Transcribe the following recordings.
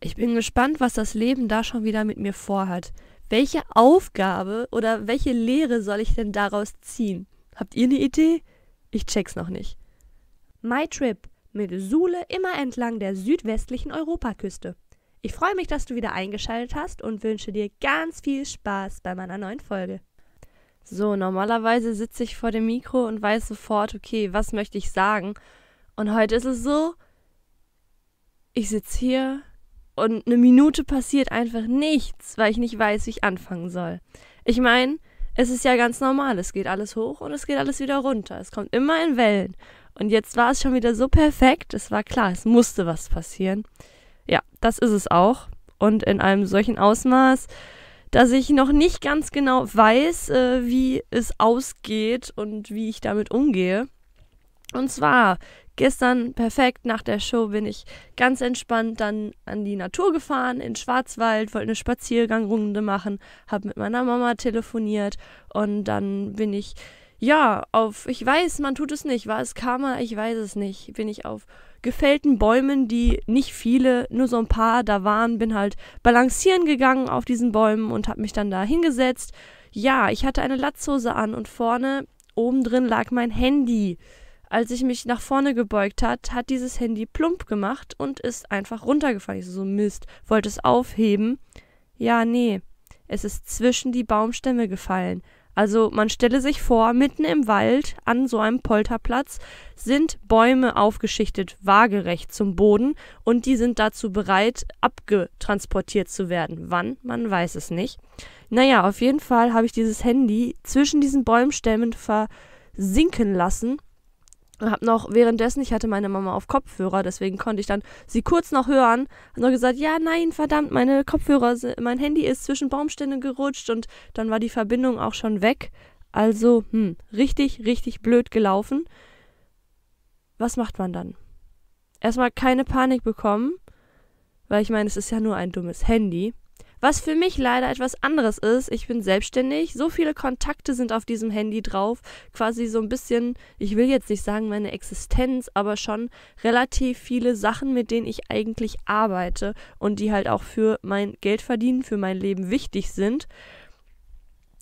Ich bin gespannt, was das Leben da schon wieder mit mir vorhat. Welche Aufgabe oder welche Lehre soll ich denn daraus ziehen? Habt ihr eine Idee? Ich check's noch nicht. My Trip mit Sule immer entlang der südwestlichen Europaküste. Ich freue mich, dass du wieder eingeschaltet hast und wünsche dir ganz viel Spaß bei meiner neuen Folge. So, normalerweise sitze ich vor dem Mikro und weiß sofort, okay, was möchte ich sagen? Und heute ist es so, ich sitze hier und eine Minute passiert einfach nichts, weil ich nicht weiß, wie ich anfangen soll. Ich meine, es ist ja ganz normal, es geht alles hoch und es geht alles wieder runter. Es kommt immer in Wellen. Und jetzt war es schon wieder so perfekt, es war klar, es musste was passieren. Ja, das ist es auch. Und in einem solchen Ausmaß, dass ich noch nicht ganz genau weiß, äh, wie es ausgeht und wie ich damit umgehe. Und zwar gestern perfekt nach der Show bin ich ganz entspannt dann an die Natur gefahren in Schwarzwald, wollte eine Spaziergangrunde machen, habe mit meiner Mama telefoniert und dann bin ich ja auf ich weiß, man tut es nicht, war es Karma, ich weiß es nicht, bin ich auf gefällten Bäumen, die nicht viele, nur so ein paar da waren, bin halt balancieren gegangen auf diesen Bäumen und habe mich dann da hingesetzt. Ja, ich hatte eine Latzhose an und vorne oben drin lag mein Handy. Als ich mich nach vorne gebeugt hat, hat dieses Handy plump gemacht und ist einfach runtergefallen. Ich so, so Mist, wollte es aufheben. Ja, nee, es ist zwischen die Baumstämme gefallen. Also man stelle sich vor, mitten im Wald an so einem Polterplatz sind Bäume aufgeschichtet waagerecht zum Boden und die sind dazu bereit, abgetransportiert zu werden. Wann? Man weiß es nicht. Naja, auf jeden Fall habe ich dieses Handy zwischen diesen Bäumstämmen versinken lassen habe noch währenddessen, ich hatte meine Mama auf Kopfhörer, deswegen konnte ich dann sie kurz noch hören. Hat noch gesagt, ja, nein, verdammt, meine Kopfhörer, mein Handy ist zwischen Baumstände gerutscht und dann war die Verbindung auch schon weg. Also, hm, richtig, richtig blöd gelaufen. Was macht man dann? Erstmal keine Panik bekommen, weil ich meine, es ist ja nur ein dummes Handy. Was für mich leider etwas anderes ist, ich bin selbstständig, so viele Kontakte sind auf diesem Handy drauf, quasi so ein bisschen, ich will jetzt nicht sagen meine Existenz, aber schon relativ viele Sachen, mit denen ich eigentlich arbeite und die halt auch für mein Geldverdienen, für mein Leben wichtig sind.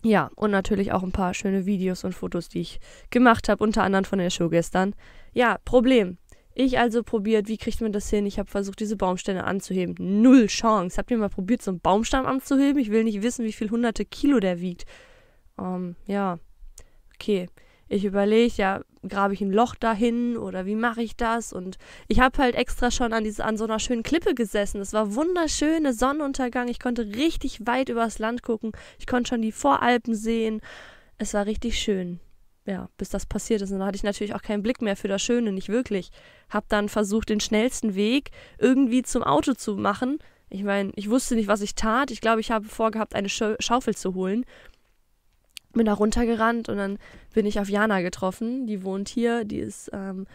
Ja, und natürlich auch ein paar schöne Videos und Fotos, die ich gemacht habe, unter anderem von der Show gestern. Ja, Problem. Ich also probiert, wie kriegt man das hin? Ich habe versucht, diese Baumstämme anzuheben. Null Chance. Habt ihr mal probiert, so einen Baumstamm anzuheben? Ich will nicht wissen, wie viel hunderte Kilo der wiegt. Ähm, ja. Okay. Ich überlege, ja, grabe ich ein Loch dahin oder wie mache ich das? Und ich habe halt extra schon an, diese, an so einer schönen Klippe gesessen. Es war wunderschöne Sonnenuntergang. Ich konnte richtig weit übers Land gucken. Ich konnte schon die Voralpen sehen. Es war richtig schön ja, bis das passiert ist. Und dann hatte ich natürlich auch keinen Blick mehr für das Schöne, nicht wirklich. Hab dann versucht, den schnellsten Weg irgendwie zum Auto zu machen. Ich meine, ich wusste nicht, was ich tat. Ich glaube, ich habe vorgehabt, eine Schaufel zu holen. Bin da runtergerannt und dann bin ich auf Jana getroffen. Die wohnt hier, die ist ähm,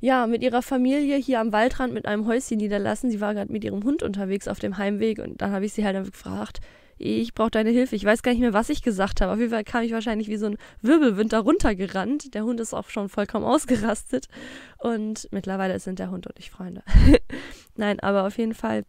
ja mit ihrer Familie hier am Waldrand mit einem Häuschen niederlassen. Sie war gerade mit ihrem Hund unterwegs auf dem Heimweg und dann habe ich sie halt gefragt, ich brauche deine Hilfe. Ich weiß gar nicht mehr, was ich gesagt habe. Auf jeden Fall kam ich wahrscheinlich wie so ein Wirbelwind da runtergerannt. Der Hund ist auch schon vollkommen ausgerastet. Und mittlerweile sind der Hund und ich Freunde. Nein, aber auf jeden Fall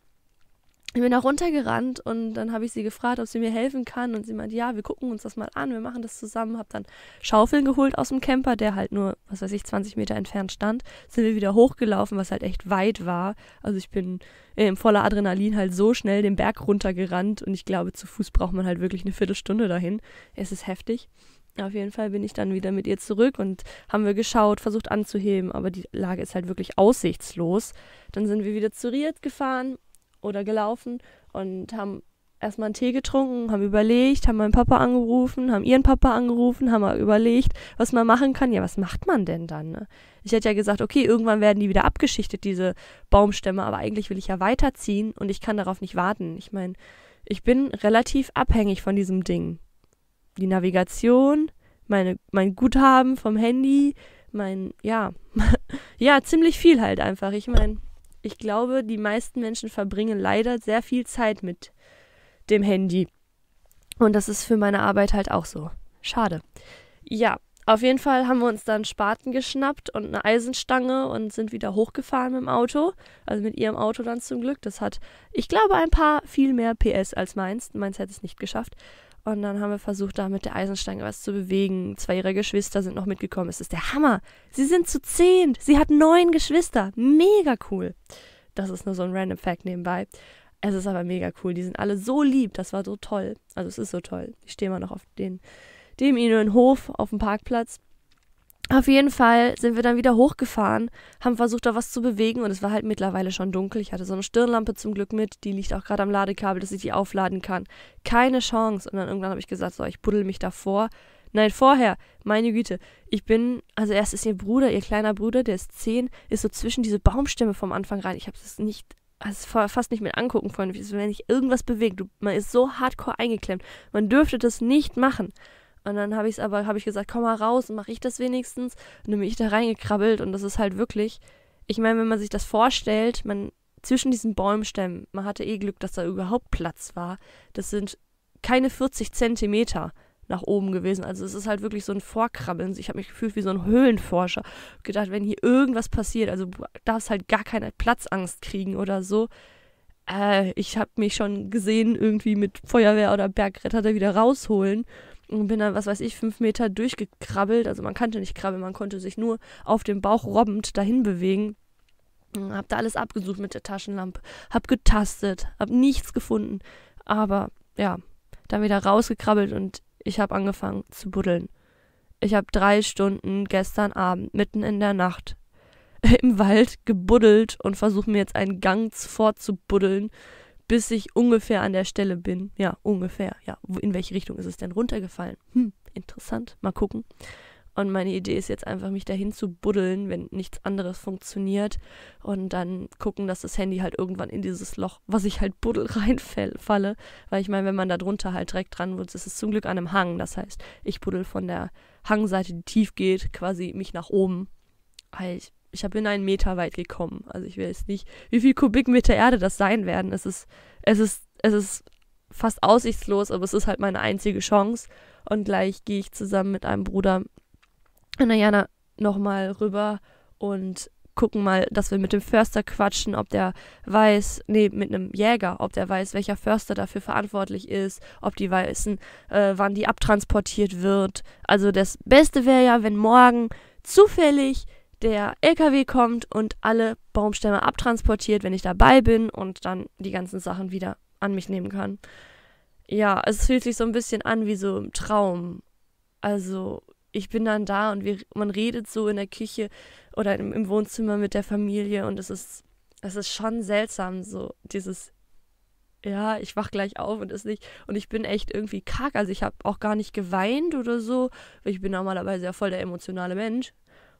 ich bin da runtergerannt und dann habe ich sie gefragt, ob sie mir helfen kann. Und sie meinte, ja, wir gucken uns das mal an, wir machen das zusammen. Habe dann Schaufeln geholt aus dem Camper, der halt nur, was weiß ich, 20 Meter entfernt stand. Sind wir wieder hochgelaufen, was halt echt weit war. Also ich bin äh, voller Adrenalin halt so schnell den Berg runtergerannt. Und ich glaube, zu Fuß braucht man halt wirklich eine Viertelstunde dahin. Es ist heftig. Auf jeden Fall bin ich dann wieder mit ihr zurück und haben wir geschaut, versucht anzuheben, aber die Lage ist halt wirklich aussichtslos. Dann sind wir wieder zu Riet gefahren oder gelaufen und haben erstmal einen Tee getrunken, haben überlegt, haben meinen Papa angerufen, haben ihren Papa angerufen, haben mal überlegt, was man machen kann. Ja, was macht man denn dann? Ne? Ich hätte ja gesagt, okay, irgendwann werden die wieder abgeschichtet, diese Baumstämme, aber eigentlich will ich ja weiterziehen und ich kann darauf nicht warten. Ich meine, ich bin relativ abhängig von diesem Ding. Die Navigation, meine, mein Guthaben vom Handy, mein, ja, ja, ziemlich viel halt einfach. Ich meine, ich glaube, die meisten Menschen verbringen leider sehr viel Zeit mit dem Handy. Und das ist für meine Arbeit halt auch so. Schade. Ja, auf jeden Fall haben wir uns dann Spaten geschnappt und eine Eisenstange und sind wieder hochgefahren mit dem Auto. Also mit ihrem Auto dann zum Glück. Das hat, ich glaube, ein paar viel mehr PS als meins. Meins hätte es nicht geschafft. Und dann haben wir versucht, da mit der Eisenstange was zu bewegen. Zwei ihrer Geschwister sind noch mitgekommen. Es ist der Hammer. Sie sind zu zehn. Sie hat neun Geschwister. Mega cool. Das ist nur so ein random Fact nebenbei. Es ist aber mega cool. Die sind alle so lieb. Das war so toll. Also es ist so toll. Ich stehe mal noch auf den, dem ihnen Hof auf dem Parkplatz auf jeden Fall sind wir dann wieder hochgefahren, haben versucht, da was zu bewegen und es war halt mittlerweile schon dunkel. Ich hatte so eine Stirnlampe zum Glück mit, die liegt auch gerade am Ladekabel, dass ich die aufladen kann. Keine Chance. Und dann irgendwann habe ich gesagt, so, ich buddel mich davor. Nein, vorher, meine Güte. Ich bin, also erst ist ihr Bruder, ihr kleiner Bruder, der ist zehn, ist so zwischen diese Baumstämme vom Anfang rein. Ich habe das nicht also fast nicht mit angucken, Freunde, wenn sich irgendwas bewegt. man ist so hardcore eingeklemmt. Man dürfte das nicht machen. Und dann habe ich es aber, habe ich gesagt, komm mal raus und mache ich das wenigstens. Und dann bin ich da reingekrabbelt und das ist halt wirklich, ich meine, wenn man sich das vorstellt, man zwischen diesen Bäumstämmen, man hatte eh Glück, dass da überhaupt Platz war. Das sind keine 40 Zentimeter nach oben gewesen. Also es ist halt wirklich so ein Vorkrabbeln. Ich habe mich gefühlt wie so ein Höhlenforscher. Gedacht, wenn hier irgendwas passiert, also du darfst halt gar keine Platzangst kriegen oder so. Äh, ich habe mich schon gesehen, irgendwie mit Feuerwehr oder Bergretter da wieder rausholen und bin dann, was weiß ich, fünf Meter durchgekrabbelt. Also man kannte nicht krabbeln, man konnte sich nur auf dem Bauch robbend dahin bewegen. Hab da alles abgesucht mit der Taschenlampe, hab getastet, hab nichts gefunden. Aber ja, dann wieder rausgekrabbelt und ich habe angefangen zu buddeln. Ich habe drei Stunden gestern Abend mitten in der Nacht im Wald gebuddelt und versuche mir jetzt einen Gang vorzubuddeln, bis ich ungefähr an der Stelle bin. Ja, ungefähr. Ja, in welche Richtung ist es denn runtergefallen? Hm, interessant. Mal gucken. Und meine Idee ist jetzt einfach, mich dahin zu buddeln, wenn nichts anderes funktioniert. Und dann gucken, dass das Handy halt irgendwann in dieses Loch, was ich halt buddel, reinfalle. Weil ich meine, wenn man da drunter halt direkt dran wird, ist es zum Glück an einem Hang. Das heißt, ich buddel von der Hangseite, die tief geht, quasi mich nach oben. Weil ich ich bin einen Meter weit gekommen. Also ich weiß nicht, wie viel Kubikmeter Erde das sein werden. Es ist, es ist, es ist fast aussichtslos, aber es ist halt meine einzige Chance. Und gleich gehe ich zusammen mit einem Bruder in der Jana nochmal rüber und gucken mal, dass wir mit dem Förster quatschen, ob der weiß, nee, mit einem Jäger, ob der weiß, welcher Förster dafür verantwortlich ist, ob die weißen, äh, wann die abtransportiert wird. Also das Beste wäre ja, wenn morgen zufällig der LKW kommt und alle Baumstämme abtransportiert, wenn ich dabei bin und dann die ganzen Sachen wieder an mich nehmen kann. Ja, es fühlt sich so ein bisschen an wie so im Traum. Also ich bin dann da und wir, man redet so in der Küche oder im, im Wohnzimmer mit der Familie und es ist, es ist schon seltsam, so dieses ja, ich wach gleich auf und ist nicht. Und ich bin echt irgendwie kack. Also ich habe auch gar nicht geweint oder so. weil Ich bin normalerweise ja voll der emotionale Mensch.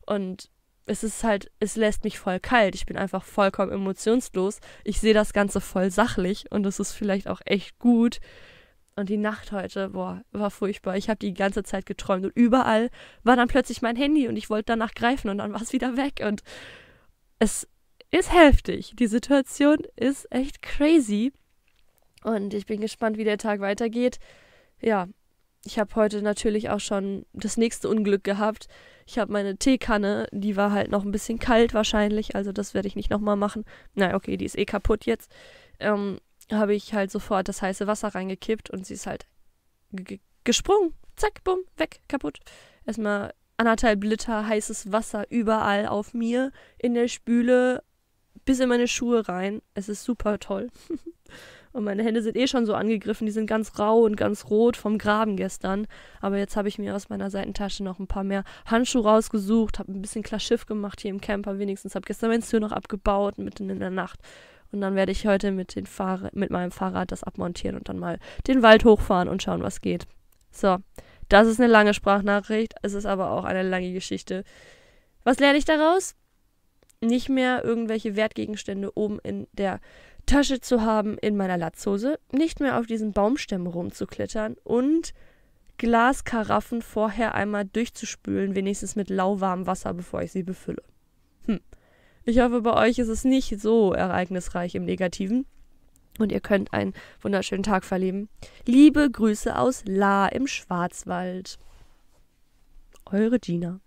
Und es ist halt, es lässt mich voll kalt. Ich bin einfach vollkommen emotionslos. Ich sehe das Ganze voll sachlich und es ist vielleicht auch echt gut. Und die Nacht heute, boah, war furchtbar. Ich habe die ganze Zeit geträumt und überall war dann plötzlich mein Handy und ich wollte danach greifen und dann war es wieder weg. Und es ist heftig. Die Situation ist echt crazy. Und ich bin gespannt, wie der Tag weitergeht. Ja, ich habe heute natürlich auch schon das nächste Unglück gehabt. Ich habe meine Teekanne, die war halt noch ein bisschen kalt wahrscheinlich, also das werde ich nicht nochmal machen. Na, okay, die ist eh kaputt jetzt. Ähm, habe ich halt sofort das heiße Wasser reingekippt und sie ist halt gesprungen. Zack, bumm, weg, kaputt. Erstmal anderthalb Liter heißes Wasser überall auf mir, in der Spüle, bis in meine Schuhe rein. Es ist super toll. Und meine Hände sind eh schon so angegriffen. Die sind ganz rau und ganz rot vom Graben gestern. Aber jetzt habe ich mir aus meiner Seitentasche noch ein paar mehr Handschuhe rausgesucht, habe ein bisschen klar Schiff gemacht hier im Camper wenigstens. Habe gestern mein Tür noch abgebaut, mitten in der Nacht. Und dann werde ich heute mit, den Fahr mit meinem Fahrrad das abmontieren und dann mal den Wald hochfahren und schauen, was geht. So, das ist eine lange Sprachnachricht. Es ist aber auch eine lange Geschichte. Was lerne ich daraus? Nicht mehr irgendwelche Wertgegenstände oben in der Tasche zu haben in meiner Latzhose, nicht mehr auf diesen Baumstämmen rumzuklettern und Glaskaraffen vorher einmal durchzuspülen, wenigstens mit lauwarmem Wasser, bevor ich sie befülle. Hm. Ich hoffe, bei euch ist es nicht so ereignisreich im Negativen und ihr könnt einen wunderschönen Tag verleben. Liebe Grüße aus La im Schwarzwald. Eure Gina.